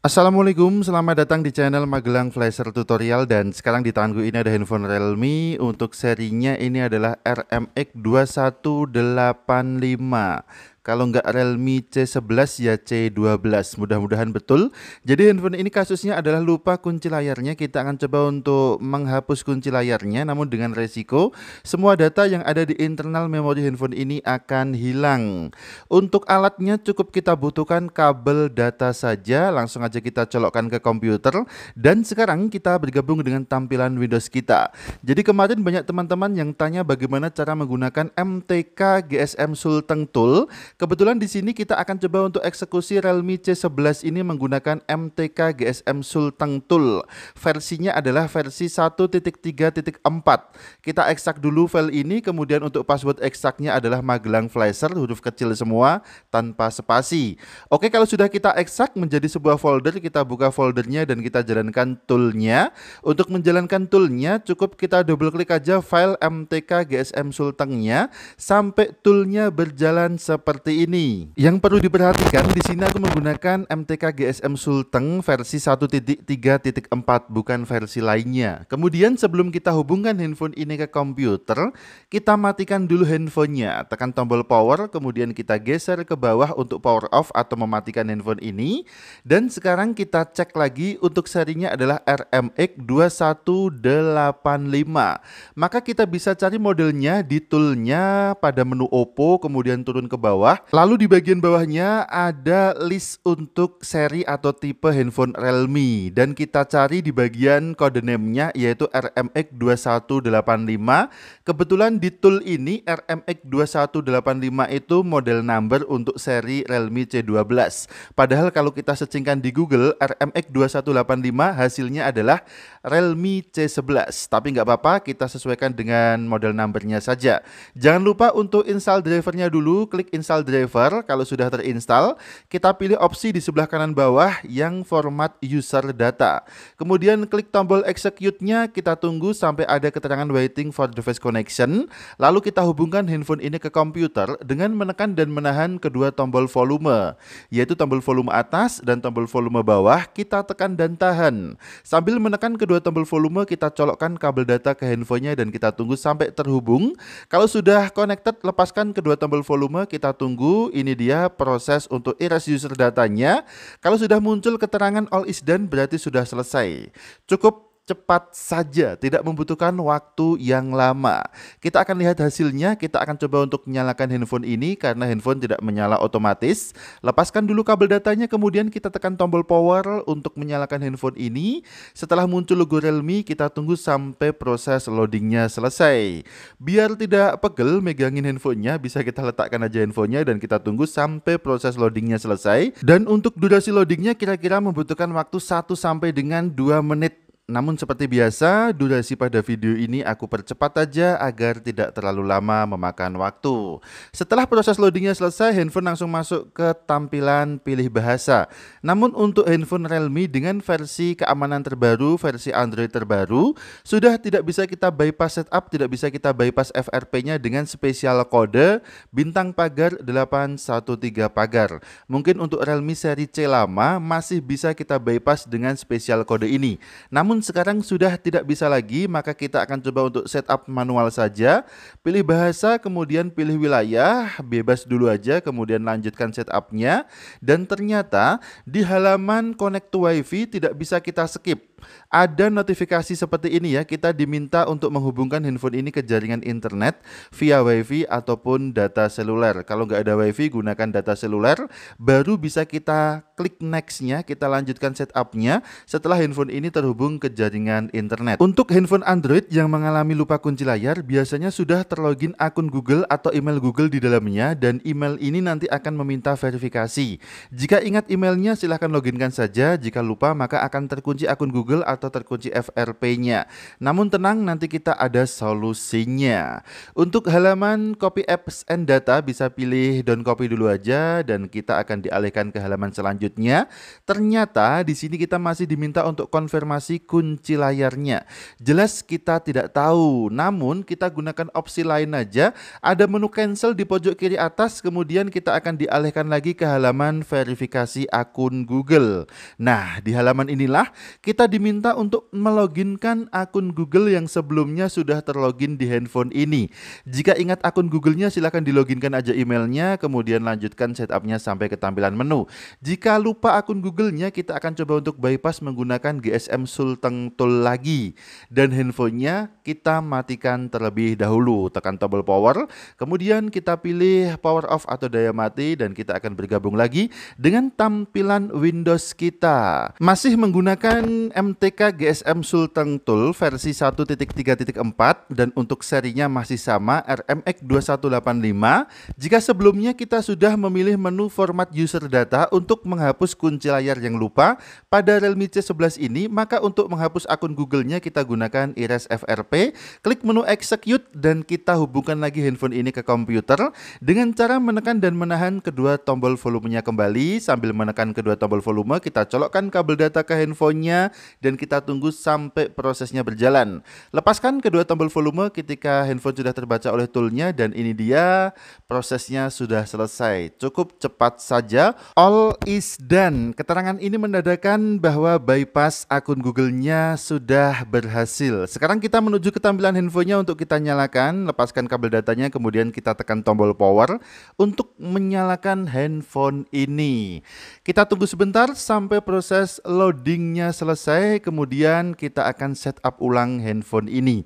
Assalamualaikum, selamat datang di channel Magelang Flasher Tutorial dan sekarang di tanganku ini ada handphone Realme untuk serinya ini adalah RMX2185 kalau nggak Realme C11 ya C12. Mudah-mudahan betul. Jadi handphone ini kasusnya adalah lupa kunci layarnya. Kita akan coba untuk menghapus kunci layarnya namun dengan resiko semua data yang ada di internal memori handphone ini akan hilang. Untuk alatnya cukup kita butuhkan kabel data saja. Langsung aja kita colokkan ke komputer dan sekarang kita bergabung dengan tampilan Windows kita. Jadi kemarin banyak teman-teman yang tanya bagaimana cara menggunakan MTK GSM Sultan Tool Kebetulan di sini kita akan coba untuk eksekusi Realme C11 ini menggunakan MTK GSM Sultan Tool. Versinya adalah versi 1.3.4. Kita ekstrak dulu file ini, kemudian untuk password ekstraknya adalah Magelang Flasher, huruf kecil semua, tanpa spasi. Oke, kalau sudah kita ekstrak menjadi sebuah folder, kita buka foldernya dan kita jalankan toolnya. Untuk menjalankan toolnya, cukup kita double klik aja file MTK GSM Sultan-nya sampai toolnya berjalan seperti seperti ini. Yang perlu diperhatikan di sini aku menggunakan MTK GSM Sulteng versi 1.3.4 bukan versi lainnya. Kemudian sebelum kita hubungkan handphone ini ke komputer, kita matikan dulu handphonenya. Tekan tombol power, kemudian kita geser ke bawah untuk power off atau mematikan handphone ini. Dan sekarang kita cek lagi untuk serinya adalah RMX 2185. Maka kita bisa cari modelnya di toolnya pada menu Oppo, kemudian turun ke bawah. Lalu di bagian bawahnya ada list untuk seri atau tipe handphone Realme dan kita cari di bagian kode name-nya yaitu RMX2185. Kebetulan di tool ini RMX2185 itu model number untuk seri Realme C12. Padahal kalau kita searchingkan di Google RMX2185 hasilnya adalah Realme C11. Tapi nggak apa-apa, kita sesuaikan dengan model numbernya saja. Jangan lupa untuk install drivernya dulu, klik install driver. Kalau sudah terinstall, kita pilih opsi di sebelah kanan bawah yang format user data. Kemudian klik tombol execute-nya, kita tunggu sampai ada keterangan waiting for device connection. Lalu kita hubungkan handphone ini ke komputer dengan menekan dan menahan kedua tombol volume, yaitu tombol volume atas dan tombol volume bawah kita tekan dan tahan. Sambil menekan kedua kedua tombol volume kita colokkan kabel data ke handphonenya dan kita tunggu sampai terhubung. Kalau sudah connected, lepaskan kedua tombol volume, kita tunggu. Ini dia proses untuk erase user datanya. Kalau sudah muncul keterangan all is done berarti sudah selesai. Cukup cepat saja, tidak membutuhkan waktu yang lama. Kita akan lihat hasilnya, kita akan coba untuk menyalakan handphone ini karena handphone tidak menyala otomatis. Lepaskan dulu kabel datanya, kemudian kita tekan tombol power untuk menyalakan handphone ini. Setelah muncul logo Realme, kita tunggu sampai proses loadingnya selesai. Biar tidak pegel megangin handphonenya, bisa kita letakkan aja handphonenya dan kita tunggu sampai proses loadingnya selesai. Dan untuk durasi loadingnya kira-kira membutuhkan waktu 1 sampai dengan 2 menit namun seperti biasa, durasi pada video ini aku percepat aja agar tidak terlalu lama memakan waktu. Setelah proses loadingnya selesai, handphone langsung masuk ke tampilan pilih bahasa. Namun untuk handphone Realme dengan versi keamanan terbaru, versi Android terbaru, sudah tidak bisa kita bypass setup, tidak bisa kita bypass FRP-nya dengan spesial kode bintang pagar 813 pagar. Mungkin untuk Realme seri C lama masih bisa kita bypass dengan spesial kode ini. Namun sekarang sudah tidak bisa lagi, maka kita akan coba untuk setup manual saja. Pilih bahasa, kemudian pilih wilayah, bebas dulu aja, kemudian lanjutkan setupnya. Dan ternyata di halaman connect to wifi tidak bisa kita skip ada notifikasi seperti ini ya, kita diminta untuk menghubungkan handphone ini ke jaringan internet via wifi ataupun data seluler. Kalau nggak ada wifi, gunakan data seluler, baru bisa kita klik nextnya, kita lanjutkan setupnya setelah handphone ini terhubung ke jaringan internet. Untuk handphone Android yang mengalami lupa kunci layar, biasanya sudah terlogin akun Google atau email Google di dalamnya, dan email ini nanti akan meminta verifikasi. Jika ingat emailnya, silahkan loginkan saja. Jika lupa, maka akan terkunci akun Google Google atau terkunci FRP-nya. Namun tenang, nanti kita ada solusinya. Untuk halaman copy apps and data bisa pilih don't copy dulu aja dan kita akan dialihkan ke halaman selanjutnya. Ternyata di sini kita masih diminta untuk konfirmasi kunci layarnya. Jelas kita tidak tahu, namun kita gunakan opsi lain aja. Ada menu cancel di pojok kiri atas, kemudian kita akan dialihkan lagi ke halaman verifikasi akun Google. Nah, di halaman inilah kita di diminta untuk meloginkan akun Google yang sebelumnya sudah terlogin di handphone ini. Jika ingat akun Google-nya silakan diloginkan aja emailnya, kemudian lanjutkan setupnya sampai ke tampilan menu. Jika lupa akun Google-nya, kita akan coba untuk bypass menggunakan GSM Sultan Tool lagi. Dan handphonenya kita matikan terlebih dahulu. Tekan tombol power, kemudian kita pilih power off atau daya mati dan kita akan bergabung lagi dengan tampilan Windows kita. Masih menggunakan M MTK GSM Sultan Tool versi 1.3.4 dan untuk serinya masih sama RMX 2185. Jika sebelumnya kita sudah memilih menu format user data untuk menghapus kunci layar yang lupa, pada Realme C11 ini maka untuk menghapus akun Google-nya kita gunakan iris FRP, klik menu execute dan kita hubungkan lagi handphone ini ke komputer dengan cara menekan dan menahan kedua tombol volumenya kembali sambil menekan kedua tombol volume kita colokkan kabel data ke handphonenya dan kita tunggu sampai prosesnya berjalan. Lepaskan kedua tombol volume ketika handphone sudah terbaca oleh toolnya dan ini dia prosesnya sudah selesai. Cukup cepat saja. All is done. Keterangan ini menandakan bahwa bypass akun Google-nya sudah berhasil. Sekarang kita menuju ke tampilan handphonenya untuk kita nyalakan, lepaskan kabel datanya, kemudian kita tekan tombol power untuk menyalakan handphone ini. Kita tunggu sebentar sampai proses loadingnya selesai kemudian kita akan setup ulang handphone ini.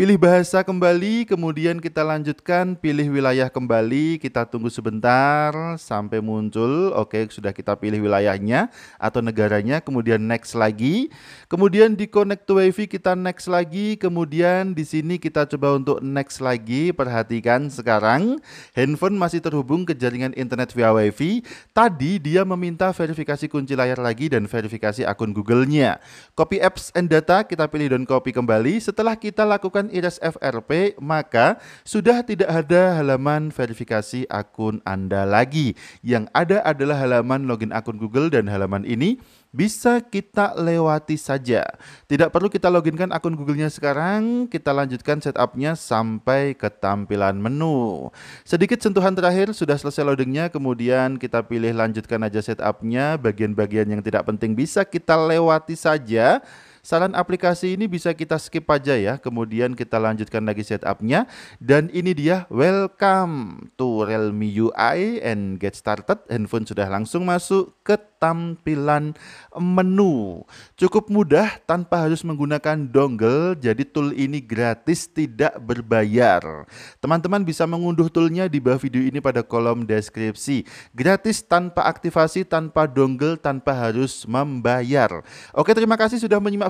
Pilih bahasa kembali, kemudian kita lanjutkan pilih wilayah kembali. Kita tunggu sebentar sampai muncul. Oke, sudah kita pilih wilayahnya atau negaranya, kemudian next lagi. Kemudian di connect to wifi kita next lagi, kemudian di sini kita coba untuk next lagi. Perhatikan sekarang handphone masih terhubung ke jaringan internet via wifi. Tadi dia meminta verifikasi kunci layar lagi dan verifikasi akun Google-nya. Copy apps and data kita pilih dan copy kembali. Setelah kita lakukan melakukan FRP, maka sudah tidak ada halaman verifikasi akun Anda lagi. Yang ada adalah halaman login akun Google dan halaman ini bisa kita lewati saja. Tidak perlu kita loginkan akun Google-nya sekarang, kita lanjutkan setupnya sampai ke tampilan menu. Sedikit sentuhan terakhir, sudah selesai loadingnya, kemudian kita pilih lanjutkan aja setupnya, bagian-bagian yang tidak penting bisa kita lewati saja. Saran aplikasi ini bisa kita skip aja ya, kemudian kita lanjutkan lagi setupnya. Dan ini dia, welcome to Realme UI and get started. Handphone sudah langsung masuk ke tampilan menu. Cukup mudah tanpa harus menggunakan dongle, jadi tool ini gratis tidak berbayar. Teman-teman bisa mengunduh toolnya di bawah video ini pada kolom deskripsi. Gratis tanpa aktivasi, tanpa dongle, tanpa harus membayar. Oke, terima kasih sudah menyimak